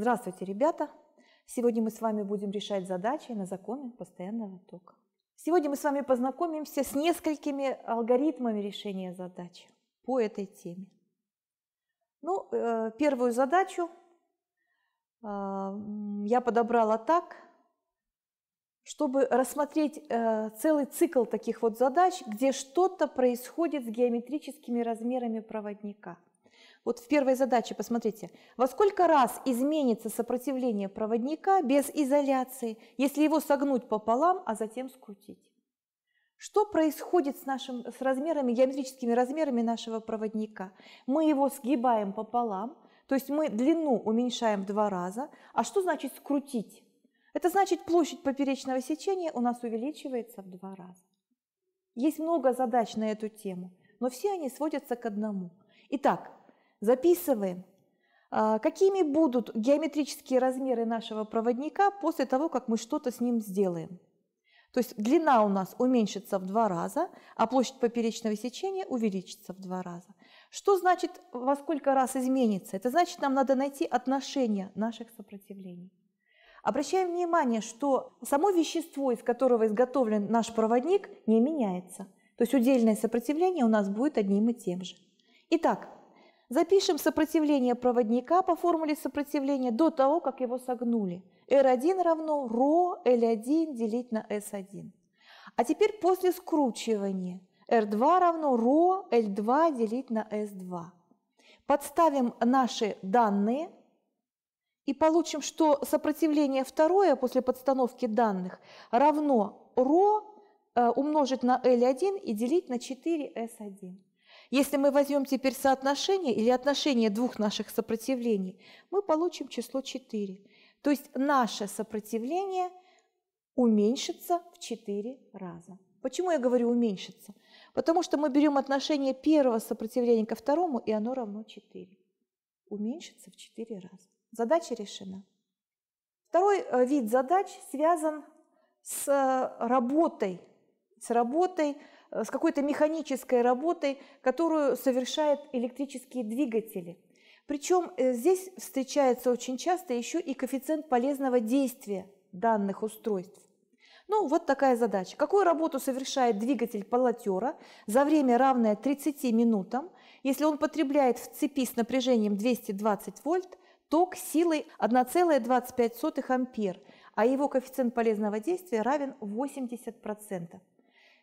Здравствуйте, ребята! Сегодня мы с вами будем решать задачи на законы постоянного тока. Сегодня мы с вами познакомимся с несколькими алгоритмами решения задач по этой теме. Ну, э, первую задачу э, я подобрала так, чтобы рассмотреть э, целый цикл таких вот задач, где что-то происходит с геометрическими размерами проводника – вот в первой задаче посмотрите, во сколько раз изменится сопротивление проводника без изоляции, если его согнуть пополам, а затем скрутить. Что происходит с, нашим, с размерами, геометрическими размерами нашего проводника? Мы его сгибаем пополам, то есть мы длину уменьшаем в два раза. А что значит скрутить? Это значит площадь поперечного сечения у нас увеличивается в два раза. Есть много задач на эту тему, но все они сводятся к одному. Итак, Записываем. А, какими будут геометрические размеры нашего проводника после того, как мы что-то с ним сделаем? То есть длина у нас уменьшится в два раза, а площадь поперечного сечения увеличится в два раза. Что значит во сколько раз изменится? Это значит, нам надо найти отношение наших сопротивлений. Обращаем внимание, что само вещество, из которого изготовлен наш проводник, не меняется. То есть удельное сопротивление у нас будет одним и тем же. Итак, Запишем сопротивление проводника по формуле сопротивления до того, как его согнули. R1 равно ρ L1 делить на S1. А теперь после скручивания R2 равно ρ L2 делить на S2. Подставим наши данные и получим, что сопротивление второе после подстановки данных равно ρ э, умножить на L1 и делить на 4S1. Если мы возьмем теперь соотношение или отношение двух наших сопротивлений, мы получим число 4. То есть наше сопротивление уменьшится в 4 раза. Почему я говорю уменьшится? Потому что мы берем отношение первого сопротивления ко второму, и оно равно 4. Уменьшится в 4 раза. Задача решена. Второй э, вид задач связан с э, работой, с работой Э, с какой-то механической работой, которую совершают электрические двигатели. Причем э, здесь встречается очень часто еще и коэффициент полезного действия данных устройств. Ну, вот такая задача. Какую работу совершает двигатель полотера за время, равное 30 минутам, если он потребляет в цепи с напряжением 220 вольт ток силой 1,25 ампер, а его коэффициент полезного действия равен 80%.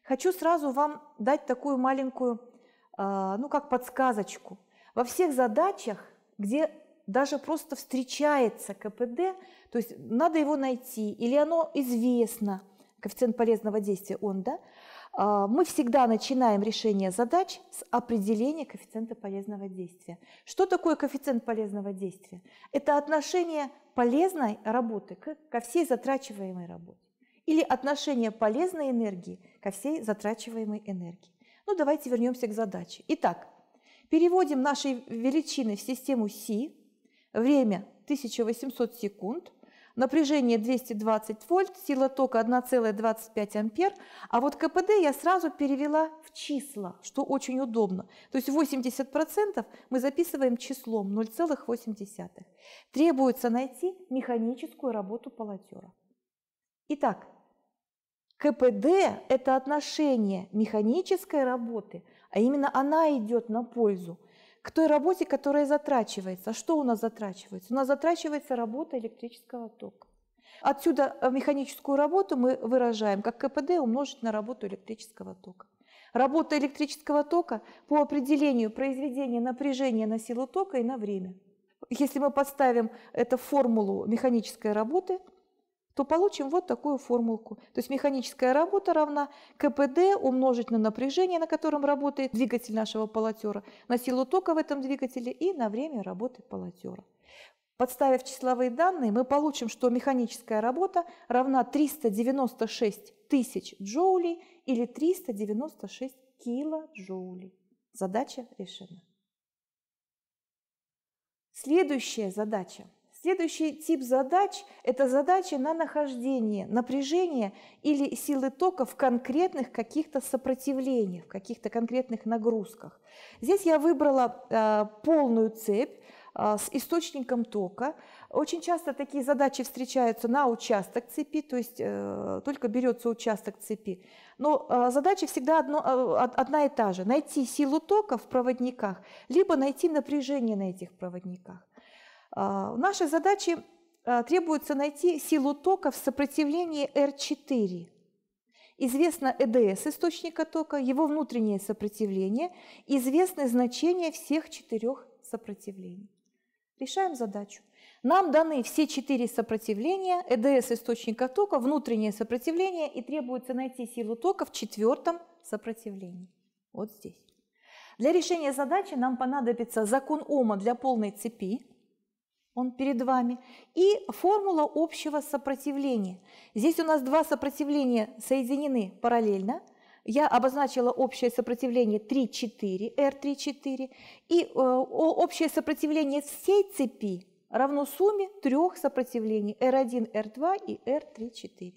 Хочу сразу вам дать такую маленькую, а, ну как подсказочку. Во всех задачах, где даже просто встречается КПД, то есть надо его найти, или оно известно, коэффициент полезного действия он, да, а, мы всегда начинаем решение задач с определения коэффициента полезного действия. Что такое коэффициент полезного действия? Это отношение полезной работы ко всей затрачиваемой работе или отношение полезной энергии ко всей затрачиваемой энергии. Ну давайте вернемся к задаче. Итак, переводим наши величины в систему Си, время 1800 секунд, напряжение 220 вольт, сила тока 1,25 ампер, а вот КПД я сразу перевела в числа, что очень удобно. То есть 80% мы записываем числом 0,8. Требуется найти механическую работу полотера. Итак, КПД – это отношение механической работы, а именно она идет на пользу к той работе, которая затрачивается. А что у нас затрачивается? У нас затрачивается работа электрического тока. Отсюда э, механическую работу мы выражаем как КПД умножить на работу электрического тока. Работа электрического тока по определению произведения напряжения на силу тока и на время. Если мы подставим эту формулу механической работы – то получим вот такую формулку. То есть механическая работа равна КПД умножить на напряжение, на котором работает двигатель нашего полотера, на силу тока в этом двигателе и на время работы полотера. Подставив числовые данные, мы получим, что механическая работа равна 396 тысяч джоулей или 396 килоджоулей. Задача решена. Следующая задача Следующий тип задач – это задачи на нахождение напряжения или силы тока в конкретных каких-то сопротивлениях, в каких-то конкретных нагрузках. Здесь я выбрала э, полную цепь э, с источником тока. Очень часто такие задачи встречаются на участок цепи, то есть э, только берется участок цепи. Но э, задача всегда одно, э, одна и та же – найти силу тока в проводниках, либо найти напряжение на этих проводниках. А, в нашей задаче а, требуется найти силу тока в сопротивлении R4. Известно ЭДС источника тока, его внутреннее сопротивление, известны значения всех четырех сопротивлений. Решаем задачу. Нам даны все четыре сопротивления, ЭДС источника тока, внутреннее сопротивление, и требуется найти силу тока в четвертом сопротивлении. Вот здесь. Для решения задачи нам понадобится закон Ома для полной цепи, он перед вами, и формула общего сопротивления. Здесь у нас два сопротивления соединены параллельно. Я обозначила общее сопротивление 3,4, R3,4, и э, общее сопротивление всей цепи равно сумме трех сопротивлений R1, R2 и R3,4.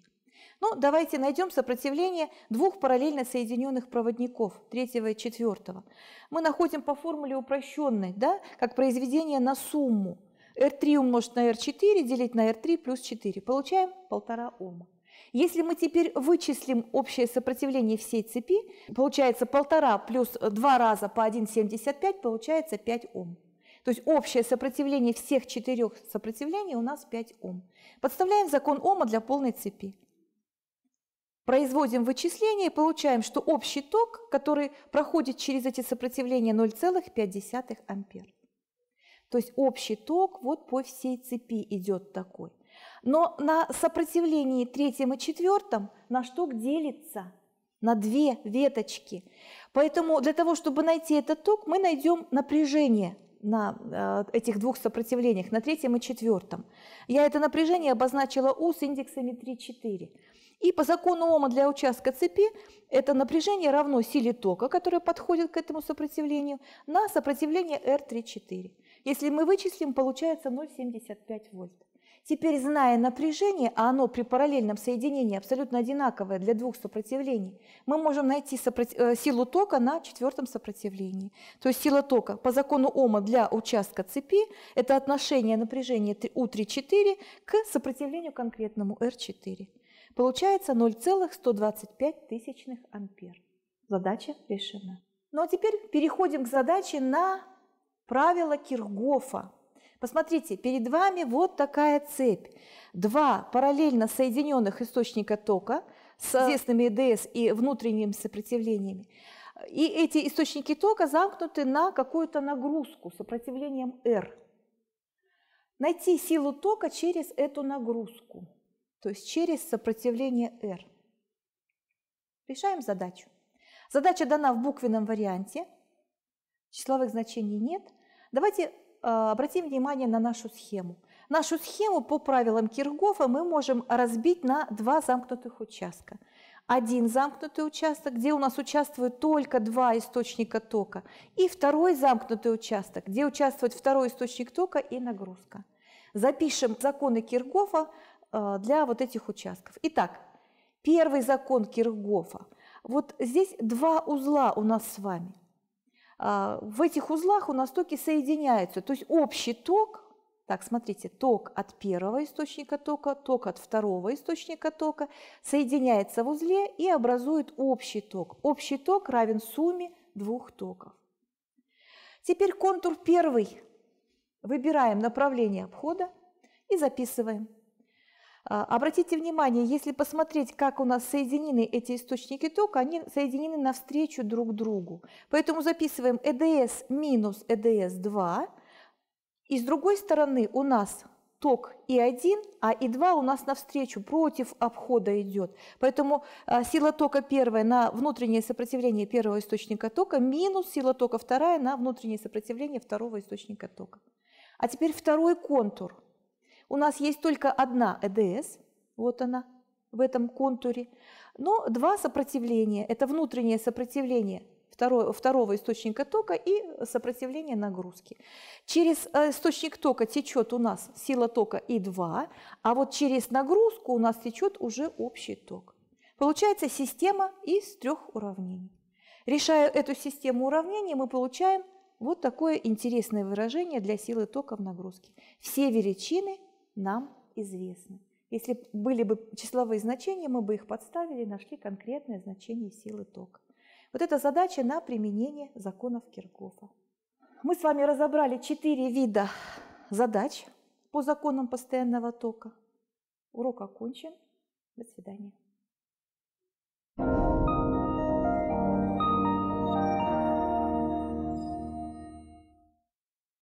Ну, давайте найдем сопротивление двух параллельно соединенных проводников, третьего и четвертого. Мы находим по формуле упрощенной, да, как произведение на сумму. R3 умножить на R4 делить на R3 плюс 4. Получаем 1,5 Ома. Если мы теперь вычислим общее сопротивление всей цепи, получается 1,5 плюс 2 раза по 1,75, получается 5 Ом. То есть общее сопротивление всех четырех сопротивлений у нас 5 Ом. Подставляем закон Ома для полной цепи. Производим вычисление и получаем, что общий ток, который проходит через эти сопротивления 0,5 ампер. То есть общий ток вот по всей цепи идет такой. Но на сопротивлении третьем и четвертом наш ток делится на две веточки. Поэтому для того, чтобы найти этот ток, мы найдем напряжение на э, этих двух сопротивлениях, на третьем и четвертом. Я это напряжение обозначила U с индексами 3, 4. И по закону Ома для участка цепи это напряжение равно силе тока, которая подходит к этому сопротивлению, на сопротивление R34. Если мы вычислим, получается 0,75 вольт. Теперь, зная напряжение, а оно при параллельном соединении абсолютно одинаковое для двух сопротивлений, мы можем найти сопротив... Э, силу тока на четвертом сопротивлении. То есть сила тока по закону Ома для участка цепи – это отношение напряжения U 3 4 к сопротивлению конкретному R4. Получается 0,125 тысячных ампер. Задача решена. Ну а теперь переходим к задаче на правило Киргофа. Посмотрите, перед вами вот такая цепь. Два параллельно соединенных источника тока с известными ЭДС и внутренними сопротивлениями. И эти источники тока замкнуты на какую-то нагрузку сопротивлением R. Найти силу тока через эту нагрузку то есть через сопротивление R. Решаем задачу. Задача дана в буквенном варианте. Числовых значений нет. Давайте э, обратим внимание на нашу схему. Нашу схему по правилам Киргофа мы можем разбить на два замкнутых участка. Один замкнутый участок, где у нас участвуют только два источника тока, и второй замкнутый участок, где участвует второй источник тока и нагрузка. Запишем законы Киргофа а, для вот этих участков. Итак, первый закон Киргофа. Вот здесь два узла у нас с вами. А, в этих узлах у нас токи соединяются, то есть общий ток, так, смотрите, ток от первого источника тока, ток от второго источника тока соединяется в узле и образует общий ток. Общий ток равен сумме двух токов. Теперь контур первый. Выбираем направление обхода и записываем. А, обратите внимание, если посмотреть, как у нас соединены эти источники тока, они соединены навстречу друг другу. Поэтому записываем ЭДС минус ЭДС2. И с другой стороны у нас ток И1, а И2 у нас навстречу, против обхода идет. Поэтому а, сила тока первая на внутреннее сопротивление первого источника тока минус сила тока вторая на внутреннее сопротивление второго источника тока. А теперь второй контур – у нас есть только одна ЭДС, вот она, в этом контуре, но два сопротивления. Это внутреннее сопротивление второго, второго источника тока и сопротивление нагрузки. Через э, источник тока течет у нас сила тока И2, а вот через нагрузку у нас течет уже общий ток. Получается система из трех уравнений. Решая эту систему уравнений, мы получаем вот такое интересное выражение для силы тока в нагрузке. Все величины нам известны. Если были бы числовые значения, мы бы их подставили и нашли конкретное значение силы тока. Вот это задача на применение законов Киркофа. Мы с вами разобрали четыре вида задач по законам постоянного тока. Урок окончен. До свидания.